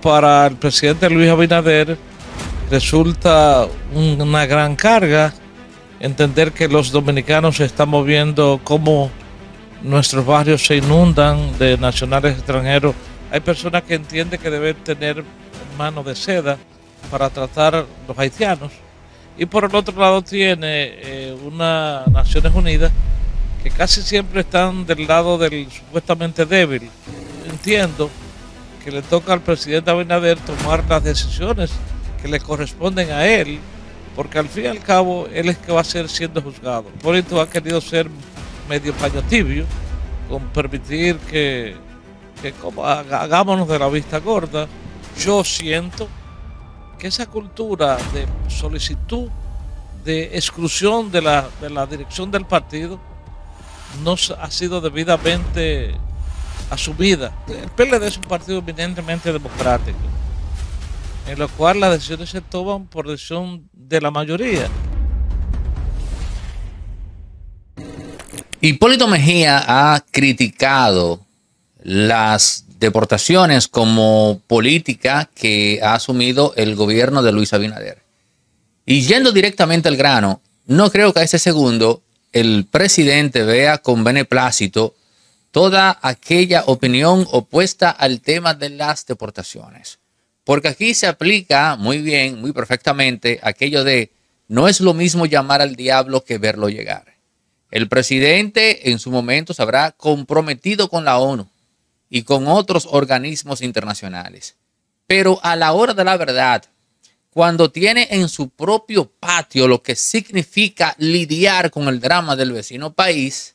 para el presidente Luis Abinader resulta una gran carga entender que los dominicanos se estamos viendo cómo nuestros barrios se inundan de nacionales extranjeros. Hay personas que entienden que deben tener mano de seda para tratar los haitianos. Y por el otro lado tiene eh, una Naciones Unidas que casi siempre están del lado del supuestamente débil. Entiendo le toca al presidente Abinader tomar las decisiones que le corresponden a él, porque al fin y al cabo él es que va a ser siendo juzgado. Por esto ha querido ser medio paño tibio, con permitir que, como, hagámonos de la vista gorda. Yo siento que esa cultura de solicitud, de exclusión de la, de la dirección del partido, no ha sido debidamente a su vida. El PLD es un partido evidentemente democrático, en lo cual las decisiones se toman por decisión de la mayoría. Hipólito Mejía ha criticado las deportaciones como política que ha asumido el gobierno de Luis Abinader. Y yendo directamente al grano, no creo que a este segundo el presidente vea con beneplácito toda aquella opinión opuesta al tema de las deportaciones. Porque aquí se aplica muy bien, muy perfectamente, aquello de no es lo mismo llamar al diablo que verlo llegar. El presidente en su momento se habrá comprometido con la ONU y con otros organismos internacionales. Pero a la hora de la verdad, cuando tiene en su propio patio lo que significa lidiar con el drama del vecino país,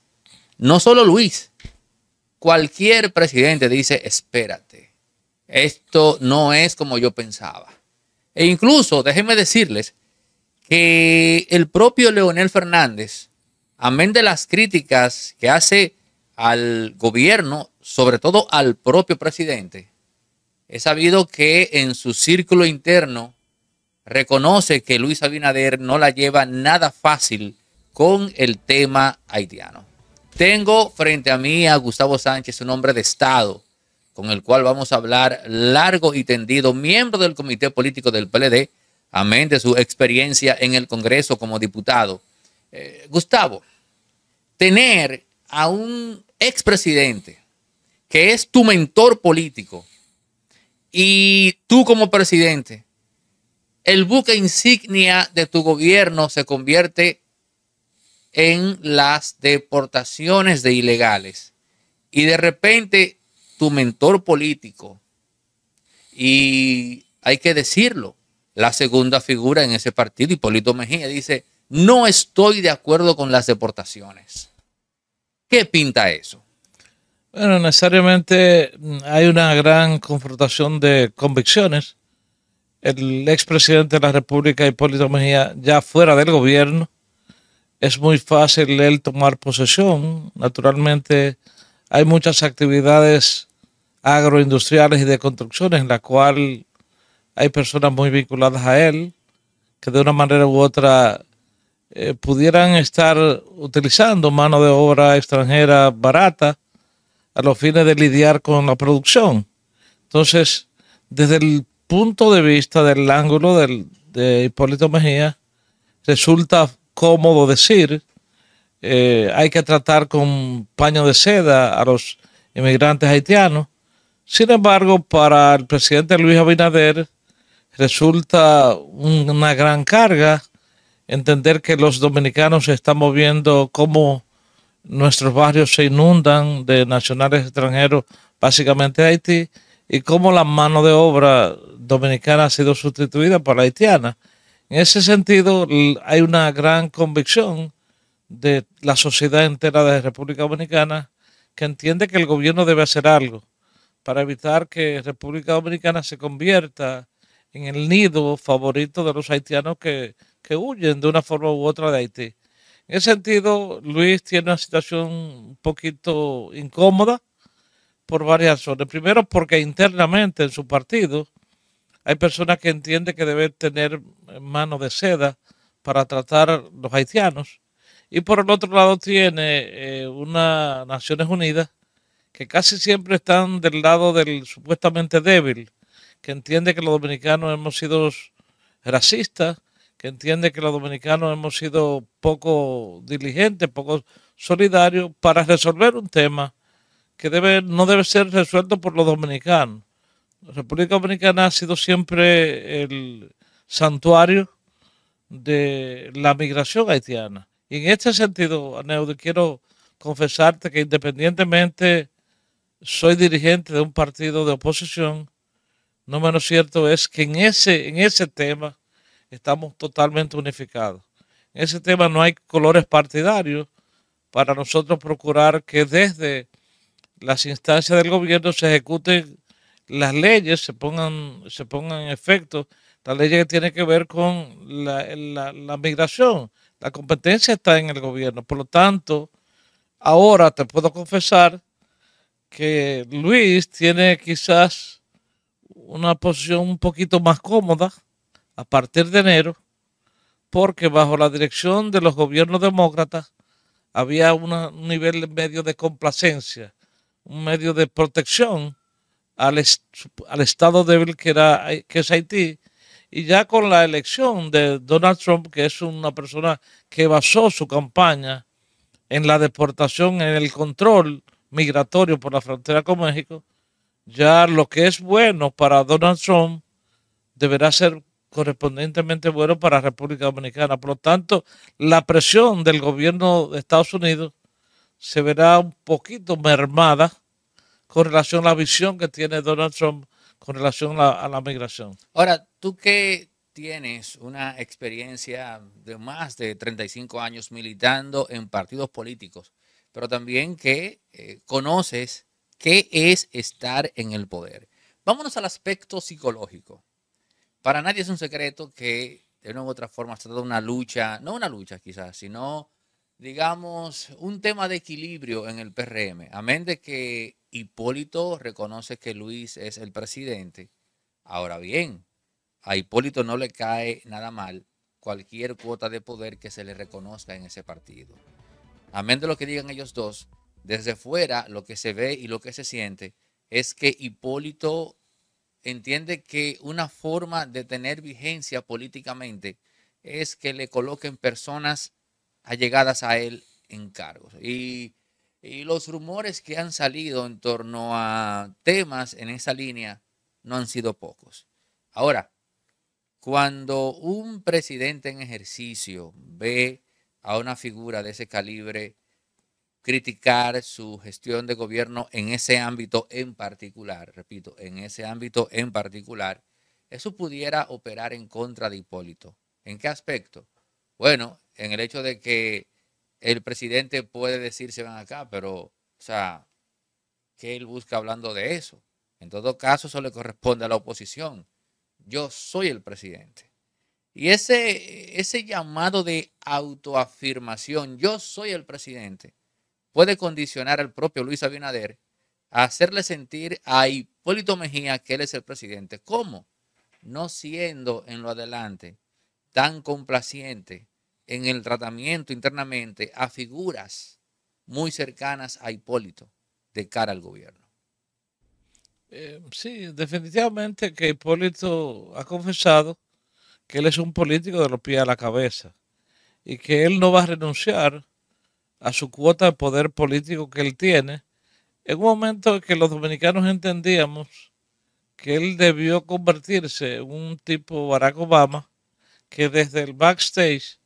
no solo Luis, Cualquier presidente dice, espérate, esto no es como yo pensaba. E incluso, déjenme decirles que el propio Leonel Fernández, amén de las críticas que hace al gobierno, sobre todo al propio presidente, he sabido que en su círculo interno reconoce que Luis Abinader no la lleva nada fácil con el tema haitiano. Tengo frente a mí a Gustavo Sánchez, un hombre de Estado, con el cual vamos a hablar largo y tendido, miembro del Comité Político del PLD, amén de su experiencia en el Congreso como diputado. Eh, Gustavo, tener a un expresidente que es tu mentor político y tú como presidente, el buque insignia de tu gobierno se convierte en las deportaciones de ilegales. Y de repente tu mentor político, y hay que decirlo, la segunda figura en ese partido, Hipólito Mejía, dice, no estoy de acuerdo con las deportaciones. ¿Qué pinta eso? Bueno, necesariamente mm, hay una gran confrontación de convicciones. El expresidente de la República, Hipólito Mejía, ya fuera del gobierno, es muy fácil él tomar posesión. Naturalmente, hay muchas actividades agroindustriales y de construcciones en la cual hay personas muy vinculadas a él que de una manera u otra eh, pudieran estar utilizando mano de obra extranjera barata a los fines de lidiar con la producción. Entonces, desde el punto de vista del ángulo de Hipólito Mejía, resulta cómodo decir, eh, hay que tratar con paño de seda a los inmigrantes haitianos. Sin embargo, para el presidente Luis Abinader resulta una gran carga entender que los dominicanos estamos viendo cómo nuestros barrios se inundan de nacionales extranjeros, básicamente Haití, y cómo la mano de obra dominicana ha sido sustituida por la haitiana. En ese sentido, hay una gran convicción de la sociedad entera de República Dominicana que entiende que el gobierno debe hacer algo para evitar que República Dominicana se convierta en el nido favorito de los haitianos que, que huyen de una forma u otra de Haití. En ese sentido, Luis tiene una situación un poquito incómoda por varias razones. Primero, porque internamente en su partido hay personas que entienden que debe tener mano de seda para tratar los haitianos. Y por el otro lado tiene eh, unas Naciones Unidas que casi siempre están del lado del supuestamente débil, que entiende que los dominicanos hemos sido racistas, que entiende que los dominicanos hemos sido poco diligentes, poco solidarios para resolver un tema que debe, no debe ser resuelto por los dominicanos, República Dominicana ha sido siempre el santuario de la migración haitiana. Y en este sentido, Aneudo, quiero confesarte que independientemente soy dirigente de un partido de oposición, no menos cierto es que en ese, en ese tema estamos totalmente unificados. En ese tema no hay colores partidarios para nosotros procurar que desde las instancias del gobierno se ejecuten las leyes se pongan, se pongan en efecto, las leyes que tienen que ver con la, migración. La competencia está en el gobierno. Por lo tanto, ahora te puedo confesar que Luis tiene quizás una posición un poquito más cómoda a partir de enero, porque bajo la dirección de los gobiernos demócratas había un nivel medio de complacencia, un medio de protección al, estado débil que, era, que es Haití. Y ya con la elección de Donald Trump, que es una persona que basó su campaña en la deportación, en el control migratorio por la frontera con México, ya lo que es bueno para Donald Trump deberá ser correspondientemente bueno para República Dominicana. Por lo tanto, la presión del gobierno de Estados Unidos se verá un poquito mermada con relación a la visión que tiene Donald Trump con relación a, la migración. Ahora, tú que tienes una experiencia de más de 35 años militando en partidos políticos, pero también que eh, conoces qué es estar en el poder. Vámonos al aspecto psicológico. Para nadie es un secreto que de una u otra forma se trata una lucha, no una lucha quizás, sino digamos, un tema de equilibrio en el PRM. Amén de que Hipólito reconoce que Luis es el presidente. Ahora bien, a Hipólito no le cae nada mal cualquier cuota de poder que se le reconozca en ese partido. Amén de lo que digan ellos dos, desde fuera lo que se ve y lo que se siente es que Hipólito entiende que una forma de tener vigencia políticamente es que le coloquen personas allegadas a él en cargos. Y, y los rumores que han salido en torno a temas en esa línea no han sido pocos. Ahora, cuando un presidente en ejercicio ve a una figura de ese calibre criticar su gestión de gobierno en ese ámbito en particular, repito, en ese ámbito en particular, eso pudiera operar en contra de Hipólito. ¿En qué aspecto? Bueno, en el hecho de que el presidente puede decir se van acá, pero, o sea, ¿qué él busca hablando de eso? En todo caso, eso le corresponde a la oposición. Yo soy el presidente. Y ese, ese llamado de autoafirmación, yo soy el presidente, puede condicionar al propio Luis Abinader a hacerle sentir a Hipólito Mejía que él es el presidente. ¿Cómo? No siendo en lo adelante tan complaciente en el tratamiento internamente a figuras muy cercanas a Hipólito de cara al gobierno. Eh, sí, definitivamente que Hipólito ha confesado que él es un político de los pies a la cabeza y que él no va a renunciar a su cuota de poder político que él tiene en un momento en que los dominicanos entendíamos que él debió convertirse en un tipo Barack Obama que desde el backstage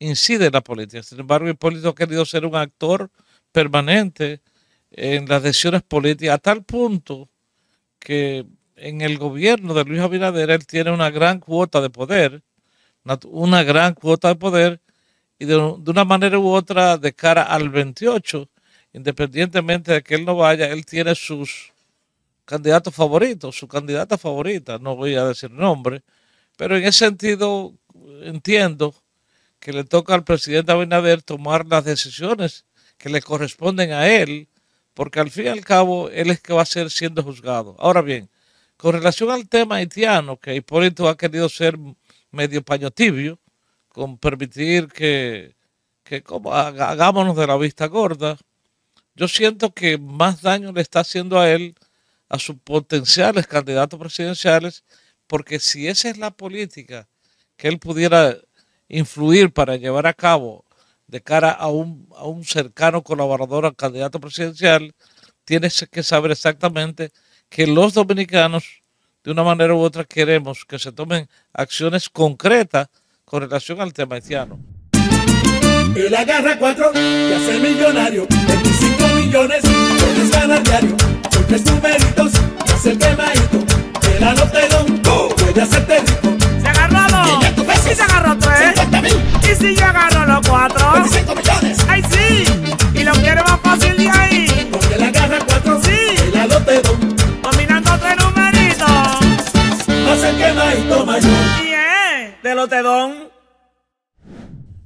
incide en la política. Sin embargo, Hipólito ha querido ser un actor permanente en las decisiones políticas, a tal punto que en el gobierno de Luis Abinader él tiene una gran cuota de poder, una gran cuota de poder, y de, una manera u otra, de cara al 28, independientemente de que él no vaya, él tiene sus candidatos favoritos, su candidata favorita, no voy a decir nombre, pero en ese sentido, entiendo que le toca al presidente Abinader tomar las decisiones que le corresponden a él, porque al fin y al cabo él es que va a ser siendo juzgado. Ahora bien, con relación al tema haitiano, que Hipólito ha querido ser medio paño con permitir que, que como, hagámonos de la vista gorda, yo siento que más daño le está haciendo a él, a sus potenciales candidatos presidenciales, porque si esa es la política que él pudiera influir para llevar a cabo de cara a un, cercano colaborador al candidato presidencial, tienes que saber exactamente que los dominicanos, de una manera u otra, queremos que se tomen acciones concretas con relación al tema haitiano. agarra cuatro millonario, 25 millones don.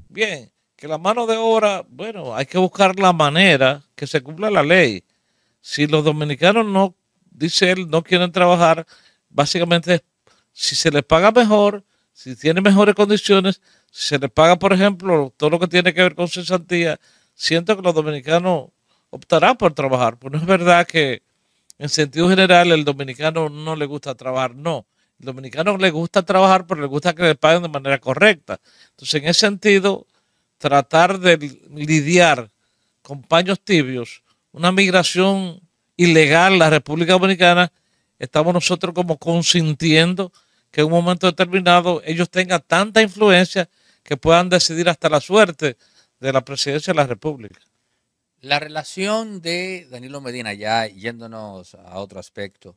Bien, que la mano de obra, bueno, hay que buscar la manera que se cumpla la ley. Si los dominicanos no, dice él, no quieren trabajar, básicamente si se les paga mejor, si tienen mejores condiciones, si se les paga, por ejemplo, todo lo que tiene que ver con cesantía, siento que los dominicanos optarán por trabajar. Pues no es verdad que en sentido general el dominicano no le gusta trabajar, no dominicanos les gusta trabajar, pero les gusta que les paguen de manera correcta. Entonces, en ese sentido, tratar de lidiar con paños tibios, una migración ilegal a la República Dominicana, estamos nosotros como consintiendo que en un momento determinado ellos tengan tanta influencia que puedan decidir hasta la suerte de la presidencia de la República. La relación de Danilo Medina, ya yéndonos a otro aspecto,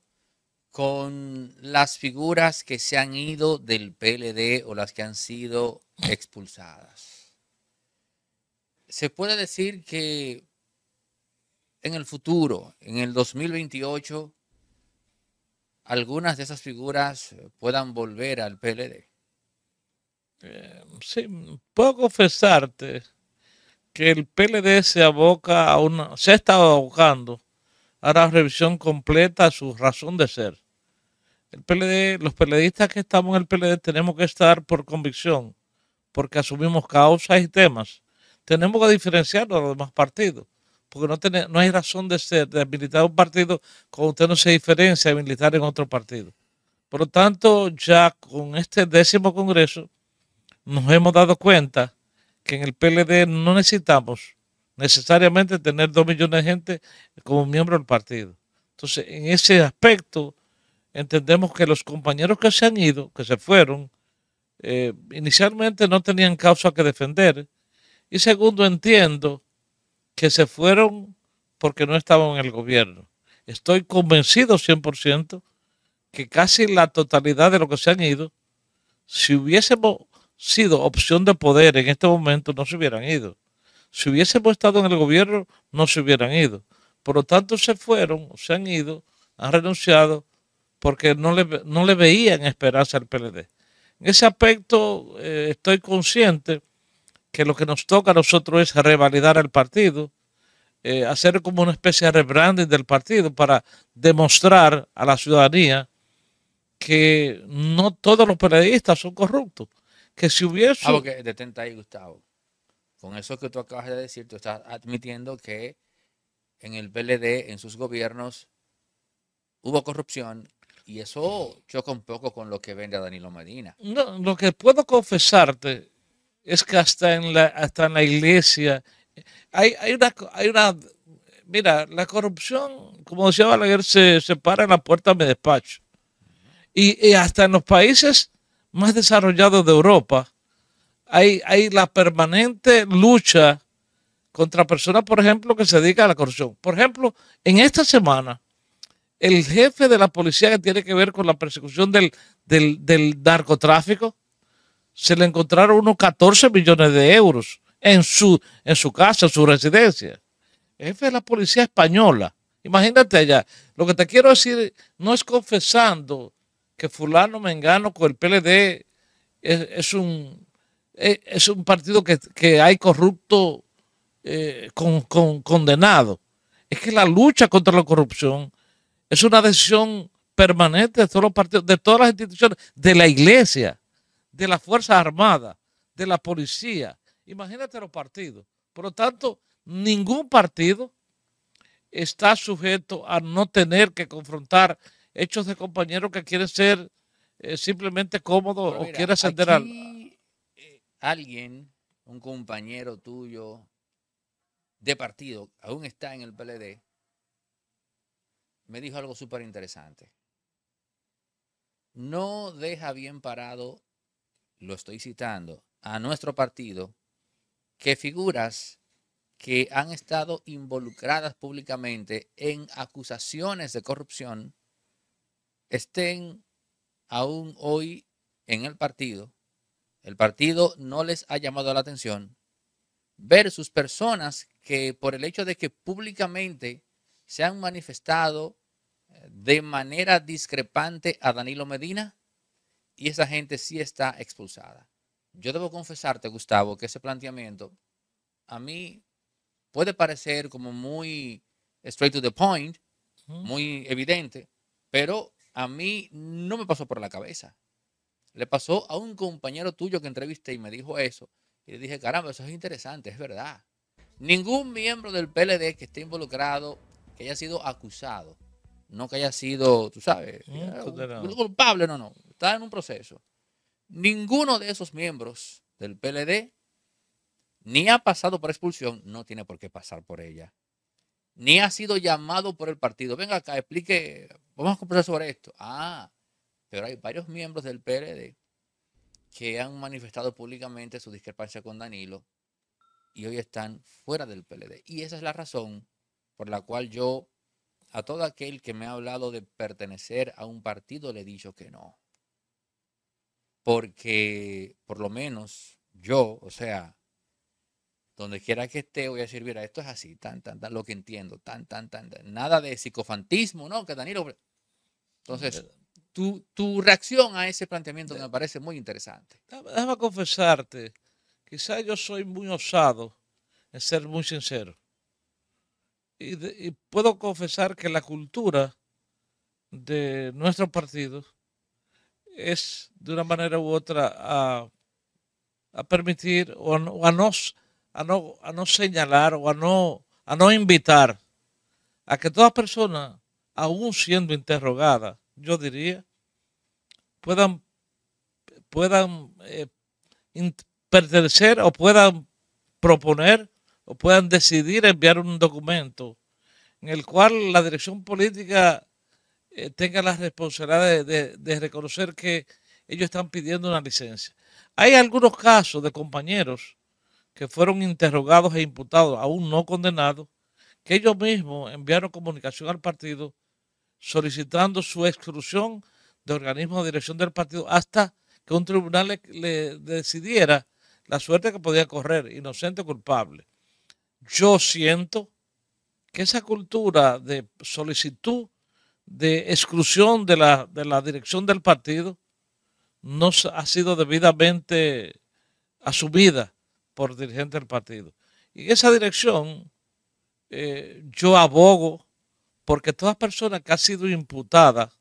con las figuras que se han ido del PLD o las que han sido expulsadas. Se puede decir que en el futuro, en el 2028, algunas de esas figuras puedan volver al PLD. Eh, sí, puedo confesarte que el PLD se aboca a una, se está abocando a la revisión completa a su razón de ser el PLD, los PLDistas que estamos en el PLD tenemos que estar por convicción, porque asumimos causas y temas. Tenemos que diferenciarnos de los demás partidos, porque no, hay razón de ser, de militar un partido cuando usted no se diferencia de militar en otro partido. Por lo tanto, ya con este décimo congreso nos hemos dado cuenta que en el PLD no necesitamos necesariamente tener dos millones de gente como miembro del partido. Entonces, en ese aspecto, entendemos que los compañeros que se han ido, que se fueron, eh, inicialmente no tenían causa que defender. Y segundo, entiendo que se fueron porque no estaban en el gobierno. Estoy convencido 100% que casi la totalidad de los que se han ido, si hubiésemos sido opción de poder en este momento, no se hubieran ido. Si hubiésemos estado en el gobierno, no se hubieran ido. Por lo tanto, se fueron, se han ido, han renunciado porque no le, no le veían esperanza al PLD. En ese aspecto eh, estoy consciente que lo que nos toca a nosotros es revalidar el partido, eh, hacer como una especie de rebranding del partido para demostrar a la ciudadanía que no todos los periodistas son corruptos. Que si hubiese... Ah, detenta ahí, Gustavo. Con eso que tú acabas de decir, tú estás admitiendo que en el PLD, en sus gobiernos, hubo corrupción, y eso choca un poco con lo que vende Danilo Medina. lo que puedo confesarte es que hasta en la, hasta en la iglesia hay, hay, una, hay una... Mira, la corrupción, como decía Balaguer, se, para en la puerta de mi despacho. Y, hasta en los países más desarrollados de Europa hay, hay la permanente lucha contra personas, por ejemplo, que se dedican a la corrupción. Por ejemplo, en esta semana el jefe de la policía que tiene que ver con la persecución del, narcotráfico, se le encontraron unos 14 millones de euros en su, en su casa, en su residencia. El jefe de la policía española. Imagínate allá. Lo que te quiero decir no es confesando que fulano Mengano con el PLD es, es un, e, un partido que, hay corrupto eh, condenado. Es que la lucha contra la corrupción es una decisión permanente de todos los partidos, de todas las instituciones, de la iglesia, de las Fuerzas Armadas, de la policía. Imagínate los partidos. Por lo tanto, ningún partido está sujeto a no tener que confrontar hechos de compañeros que quieren ser eh, simplemente cómodos o quieren ascender al... Eh, alguien, un compañero tuyo de partido, aún está en el PLD, me dijo algo súper interesante. No deja bien parado, lo estoy citando, a nuestro partido que figuras que han estado involucradas públicamente en acusaciones de corrupción estén aún hoy en el partido, el partido no les ha llamado la atención, versus personas que por el hecho de que públicamente se han manifestado de manera discrepante a Danilo Medina y esa gente sí está expulsada. Yo debo confesarte, Gustavo, que ese planteamiento a mí puede parecer como muy straight to the point, muy evidente, pero a mí no me pasó por la cabeza. Le pasó a un compañero tuyo que entrevisté y me dijo eso. Y le dije, caramba, eso es interesante, es verdad. Ningún miembro del PLD que esté involucrado, que haya sido acusado, no que haya sido, tú sabes, mm, eh, culpable, no, no. Está en un proceso. Ninguno de esos miembros del PLD ni ha pasado por expulsión, no tiene por qué pasar por ella. Ni ha sido llamado por el partido. Venga acá, explique, vamos a conversar sobre esto. Ah, pero hay varios miembros del PLD que han manifestado públicamente su discrepancia con Danilo y hoy están fuera del PLD. Y esa es la razón por la cual yo a todo aquel que me ha hablado de pertenecer a un partido le he dicho que no. Porque por lo menos yo, o sea, donde quiera que esté, voy a servir a esto es así, tan, tan, tan, lo que entiendo, tan, tan, tan, tan. nada de psicofantismo, ¿no? Que Danilo... Entonces, tu, tu reacción a ese planteamiento me parece muy interesante. Déjame confesarte, quizás yo soy muy osado en ser muy sincero y, puedo confesar que la cultura de nuestros partidos es de una manera u otra a, permitir o a, no, a, no, señalar o a no, a no invitar a que todas personas, aún siendo interrogadas, yo diría, puedan, puedan eh, pertenecer o puedan proponer o puedan decidir enviar un documento en el cual la dirección política eh, tenga la responsabilidad de, reconocer que ellos están pidiendo una licencia. Hay algunos casos de compañeros que fueron interrogados e imputados, aún no condenados, que ellos mismos enviaron comunicación al partido solicitando su exclusión de organismos de dirección del partido hasta que un tribunal le decidiera la suerte que podía correr, inocente o culpable yo siento que esa cultura de solicitud, de exclusión de la, dirección del partido, no ha sido debidamente asumida por dirigente del partido. Y esa dirección eh, yo abogo porque toda persona que ha sido imputada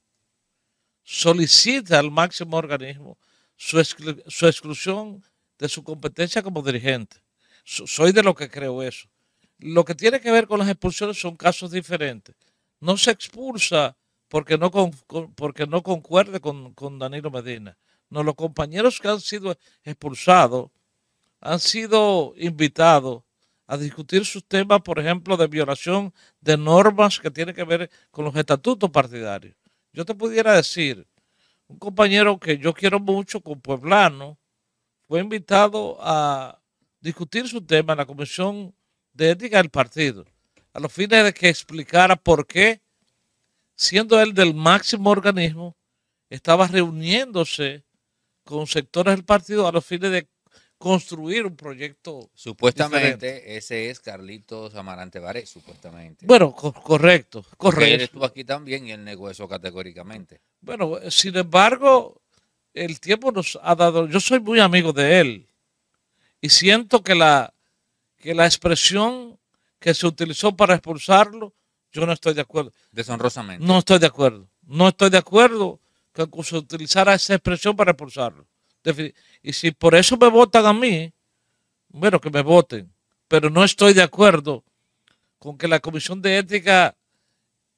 solicita al máximo organismo su, exclusión de su competencia como dirigente. soy de lo que creo eso. Lo que tiene que ver con las expulsiones son casos diferentes. No se expulsa porque no, porque no concuerde con, Danilo Medina. los compañeros que han sido expulsados han sido invitados a discutir sus temas, por ejemplo, de violación de normas que tienen que ver con los estatutos partidarios. Yo te pudiera decir, un compañero que yo quiero mucho, con Pueblano, fue invitado a discutir su tema en la Comisión de ética del partido, a los fines de que explicara por qué, siendo él del máximo organismo, estaba reuniéndose con sectores del partido a los fines de construir un proyecto. Supuestamente, ese es Carlitos Amarante Vare supuestamente. Bueno, correcto, correcto. estuvo aquí también y él negó eso categóricamente. Bueno, sin embargo, el tiempo nos ha dado. Yo soy muy amigo de él y siento que la que la expresión que se utilizó para expulsarlo, yo no estoy de acuerdo. Deshonrosamente. No estoy de acuerdo. No estoy de acuerdo que se utilizara esa expresión para expulsarlo. Y si por eso me votan a mí, bueno, que me voten. Pero no estoy de acuerdo con que la Comisión de Ética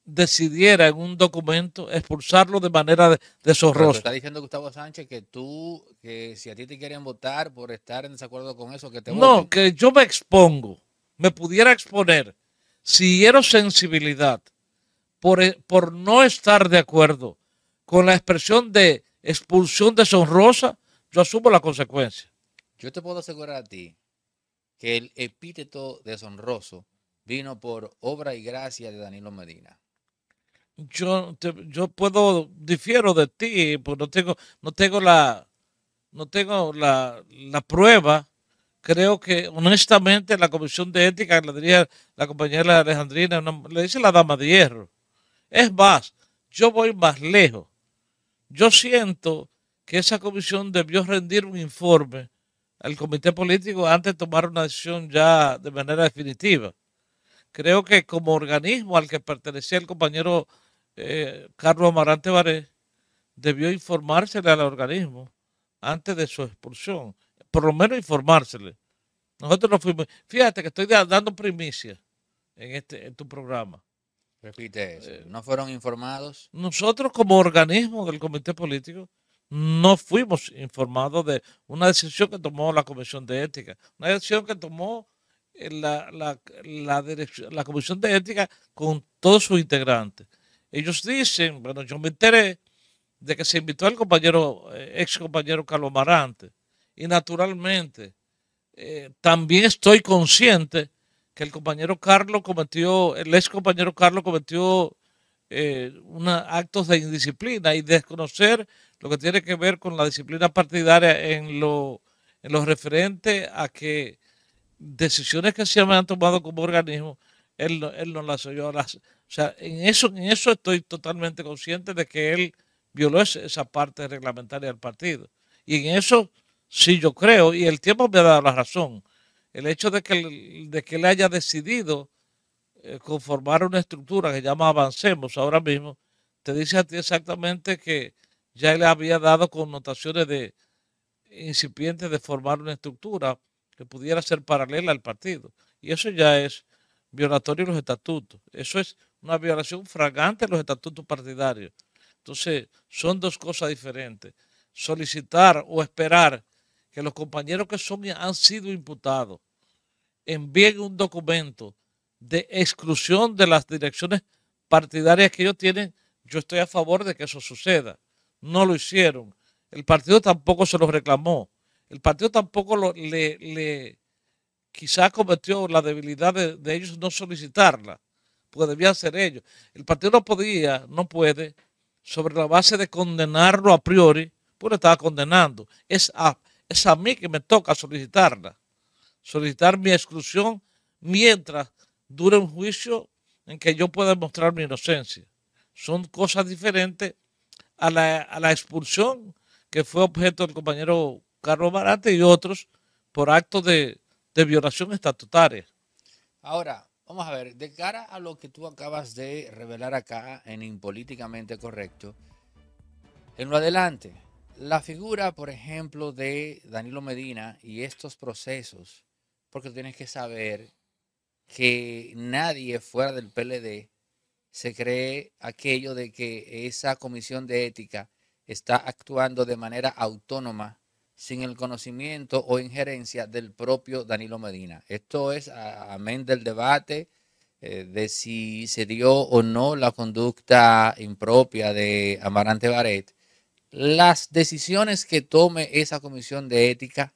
decidiera en un documento expulsarlo de manera deshonrosa. Está diciendo Gustavo Sánchez que tú, que si a ti te quieren votar por estar en desacuerdo con eso, que te No, que yo me expongo, me pudiera exponer, si quiero sensibilidad por, eh, por no estar de acuerdo con la expresión de expulsión deshonrosa, yo asumo la consecuencia. Yo te puedo asegurar a ti que el epíteto deshonroso vino por obra y gracia de Danilo Medina yo, yo puedo, difiero de ti, pues no tengo, no tengo la, no tengo la, prueba. Creo que honestamente la comisión de ética la la compañera Alejandrina, le dice la dama de hierro. Es más, yo voy más lejos. Yo siento que esa comisión debió rendir un informe al comité político antes de tomar una decisión ya de manera definitiva. Creo que como organismo al que pertenecía el compañero eh, Carlos Amarante Baré debió informarse al organismo antes de su expulsión, por lo menos informársele. Nosotros no fuimos. Fíjate que estoy dando primicia en, este, en tu programa. Repite eso. Eh, ¿No fueron informados? Nosotros como organismo del comité político no fuimos informados de una decisión que tomó la Comisión de Ética, una decisión que tomó eh, la, la, la, la Comisión de Ética con todos sus integrantes. Ellos dicen, bueno, yo me enteré de que se invitó al compañero, eh, ex compañero Carlos Marante Y naturalmente, eh, también estoy consciente que el compañero Carlos cometió, el ex compañero Carlos cometió eh, actos de indisciplina y desconocer lo que tiene que ver con la disciplina partidaria en lo, en referente a que decisiones que se han tomado como organismo él, no, él no las oyó. o sea, en eso, en eso estoy totalmente consciente de que él violó esa parte reglamentaria del partido. Y en eso sí yo creo, y el tiempo me ha dado la razón, el hecho de que, de que él haya decidido eh, conformar una estructura que llama Avancemos ahora mismo, te dice a ti exactamente que ya le había dado connotaciones de incipientes de formar una estructura que pudiera ser paralela al partido. Y eso ya es violatorio de los estatutos. Eso es una violación fragante de los estatutos partidarios. Entonces, son dos cosas diferentes. Solicitar o esperar que los compañeros que son, han sido imputados envíen un documento de exclusión de las direcciones partidarias que ellos tienen, yo estoy a favor de que eso suceda. No lo hicieron. El partido tampoco se los reclamó. El partido tampoco le, le, quizás cometió la debilidad de, ellos no solicitarla, porque debían ser ellos. El partido no podía, no puede, sobre la base de condenarlo a priori, porque estaba condenando. Es a, es a mí que me toca solicitarla, solicitar mi exclusión mientras dure un juicio en que yo pueda demostrar mi inocencia. Son cosas diferentes a la, a la expulsión que fue objeto del compañero Carlos Barate y otros por acto de, de violación estatutaria. Ahora, vamos a ver, de cara a lo que tú acabas de revelar acá en Impolíticamente Correcto, en lo adelante, la figura, por ejemplo, de Danilo Medina y estos procesos, porque tienes que saber que nadie fuera del PLD se cree aquello de que esa comisión de ética está actuando de manera autónoma sin el conocimiento o injerencia del propio Danilo Medina. Esto es amén del debate eh, de si se dio o no la conducta impropia de Amarante Baret. Las decisiones que tome esa comisión de ética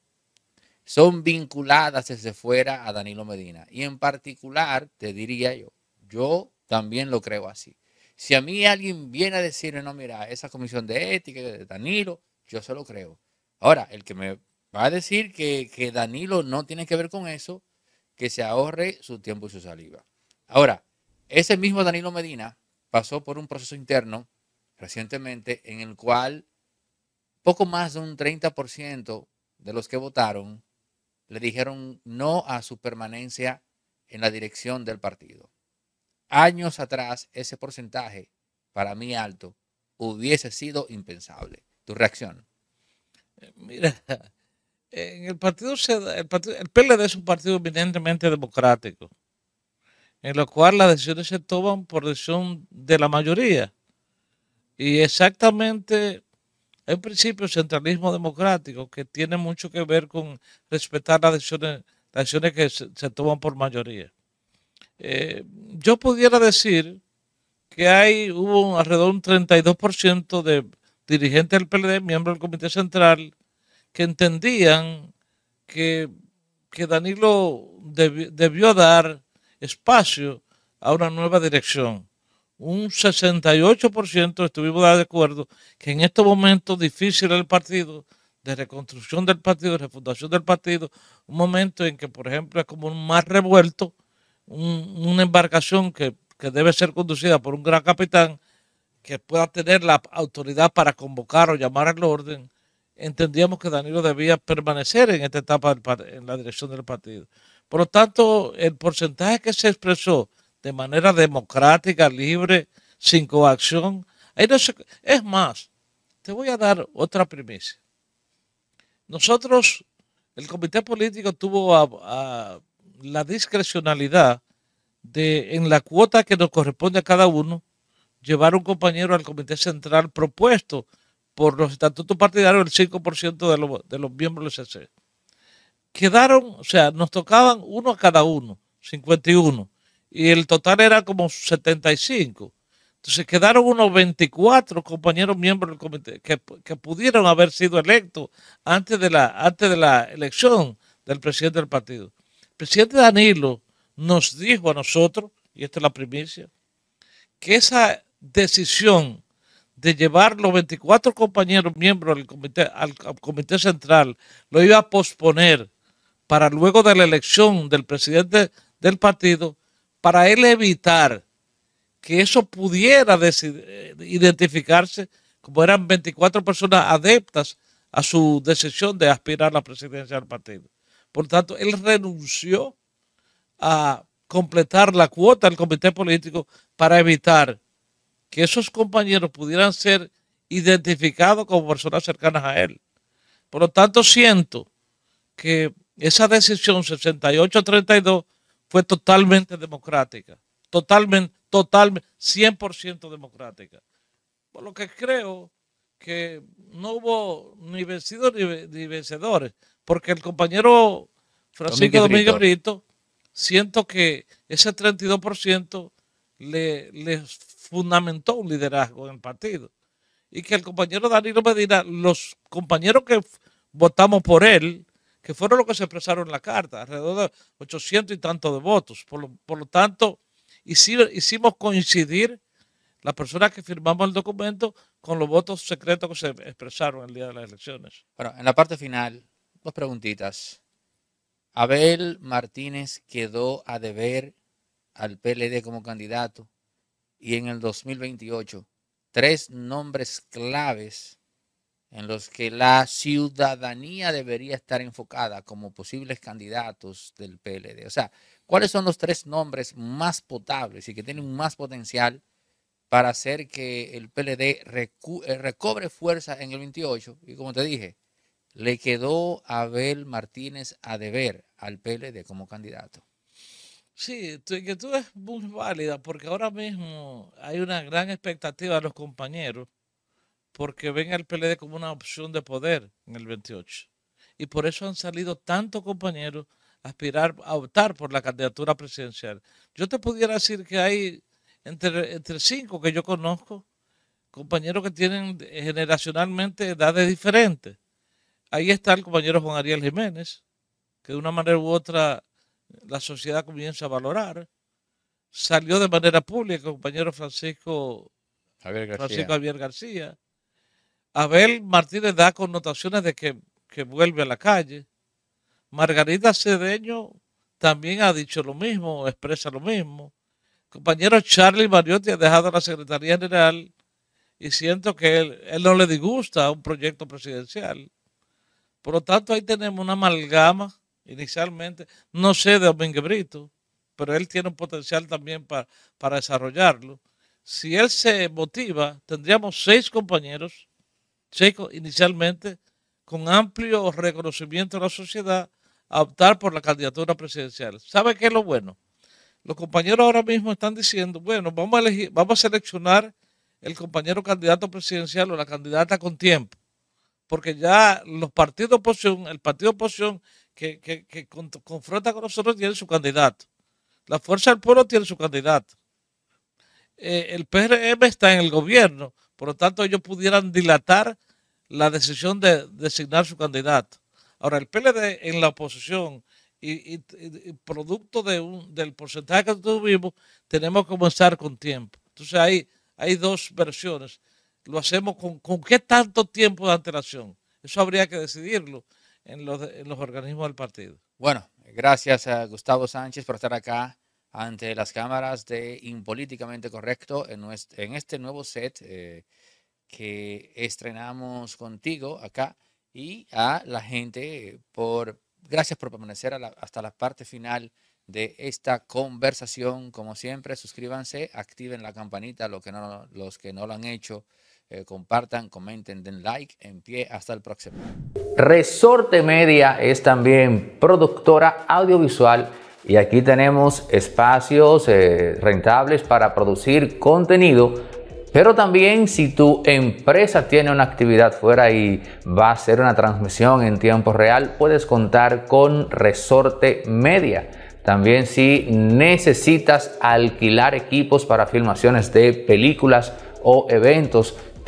son vinculadas desde fuera a Danilo Medina. Y en particular, te diría yo, yo también lo creo así. Si a mí alguien viene a decirme, no, mira, esa comisión de ética de Danilo, yo se lo creo. Ahora, el que me va a decir que, Danilo no tiene que ver con eso, que se ahorre su tiempo y su saliva. Ahora, ese mismo Danilo Medina pasó por un proceso interno recientemente en el cual poco más de un 30% de los que votaron le dijeron no a su permanencia en la dirección del partido. Años atrás, ese porcentaje, para mí alto, hubiese sido impensable. Tu reacción. Mira, en el partido, el partido, el PLD es un partido eminentemente democrático, en lo cual las decisiones se toman por decisión de la mayoría. Y exactamente el principio centralismo democrático que tiene mucho que ver con respetar las decisiones, las decisiones que se, toman por mayoría. Eh, yo pudiera decir que hay, hubo alrededor de un 32% de dirigente del PLD, miembro del Comité Central, que entendían que, Danilo debió, dar espacio a una nueva dirección. Un 68% estuvimos de acuerdo que en estos momentos difíciles del partido, de reconstrucción del partido, de refundación del partido, un momento en que, por ejemplo, es como un mar revuelto, una embarcación que debe ser conducida por un gran capitán, que pueda tener la autoridad para convocar o llamar al orden, entendíamos que Danilo debía permanecer en esta etapa en la dirección del partido. Por lo tanto, el porcentaje que se expresó de manera democrática, libre, sin coacción, es más, te voy a dar otra primicia. Nosotros, el comité político tuvo a la discrecionalidad de, en la cuota que nos corresponde a cada uno, llevaron un compañero al comité central propuesto por los estatutos partidarios del 5% de, de los miembros del CC. Quedaron, o sea, nos tocaban uno a cada uno, 51, y el total era como 75. Entonces quedaron unos 24 compañeros miembros del comité que, pudieron haber sido electos antes de, la, antes de la elección del presidente del partido. El presidente Danilo nos dijo a nosotros, y esta es la primicia, que esa decisión de llevar los 24 compañeros miembros al, comité central, lo iba a posponer para luego de la elección del presidente del partido, para él evitar que eso pudiera eh, identificarse como eran 24 personas adeptas a su decisión de aspirar a la presidencia del partido. Por tanto, él renunció a completar la cuota del comité político para evitar que esos compañeros pudieran ser identificados como personas cercanas a él. Por lo tanto, siento que esa decisión 68-32 fue totalmente democrática, totalmente, totalmente, 100% democrática. Por lo que creo que no hubo ni vencidos ni, vencedores, porque el compañero Francisco Domingo Brito, siento que ese 32% le, les fundamentó un liderazgo en el partido. Y que el compañero Danilo Medina, los compañeros que votamos por él, que fueron los que se expresaron en la carta, alrededor de 800 y tantos de votos. Por lo, tanto, hicimos, hicimos coincidir las personas que firmamos el documento con los votos secretos que se expresaron el día de las elecciones. Bueno, en la parte final, dos preguntitas. Abel Martínez quedó a deber al PLD como candidato y en el 2028. Tres nombres claves en los que la ciudadanía debería estar enfocada como posibles candidatos del PLD. O sea, ¿cuáles son los tres nombres más potables y que tienen más potencial para hacer que el PLD eh, recobre fuerza en el 28? Y como te dije, le quedó Abel Martínez a deber al PLD como candidato. Sí, tu inquietud es muy válida porque ahora mismo hay una gran expectativa de los compañeros porque ven al PLD como una opción de poder en el 28. Y por eso han salido tantos compañeros a aspirar a optar por la candidatura presidencial. Yo te pudiera decir que hay entre, entre cinco que yo conozco, compañeros que tienen generacionalmente edades diferentes. Ahí está el compañero Juan Ariel Jiménez, que de una manera u otra la sociedad comienza a valorar. Salió de manera pública compañero Francisco Javier García. Abel Martínez da connotaciones de que, vuelve a la calle. Margarita Cedeño también ha dicho lo mismo, expresa lo mismo. compañero Charlie Mariotti ha dejado la Secretaría General y siento que él, él no le disgusta un proyecto presidencial. Por lo tanto, ahí tenemos una amalgama inicialmente. No sé de Brito, pero él tiene un potencial también para, para desarrollarlo. Si él se motiva, tendríamos seis compañeros, seis inicialmente, con amplio reconocimiento de la sociedad, a optar por la candidatura presidencial. ¿Sabe qué es lo bueno? Los compañeros ahora mismo están diciendo, bueno, vamos a, elegir, vamos a seleccionar el compañero candidato presidencial o la candidata con tiempo porque ya los partidos oposición, el partido oposición que, confronta con nosotros tiene su candidato. La Fuerza del Pueblo tiene su candidato. Eh, el PRM está en el gobierno, por lo tanto ellos pudieran dilatar la decisión de designar su candidato. Ahora, el PLD en la oposición y, producto de un, del porcentaje que tuvimos, tenemos que comenzar con tiempo. Entonces hay, hay dos versiones. Lo hacemos con, con qué tanto tiempo de antelación. Eso habría que decidirlo en los, organismos del partido. Bueno, gracias a Gustavo Sánchez por estar acá ante las cámaras de Impolíticamente Correcto en, en este nuevo set eh, que estrenamos contigo acá y a la gente eh, por gracias por permanecer hasta la parte final de esta conversación. Como siempre, suscríbanse, activen la campanita los que no, los que no lo han hecho eh, compartan, comenten, den like, en pie, hasta el próximo. Resorte Media es también productora audiovisual y aquí tenemos espacios eh, rentables para producir contenido. Pero también si tu empresa tiene una actividad fuera y va a hacer una transmisión en tiempo real, puedes contar con Resorte Media. También si necesitas alquilar equipos para filmaciones de películas o eventos,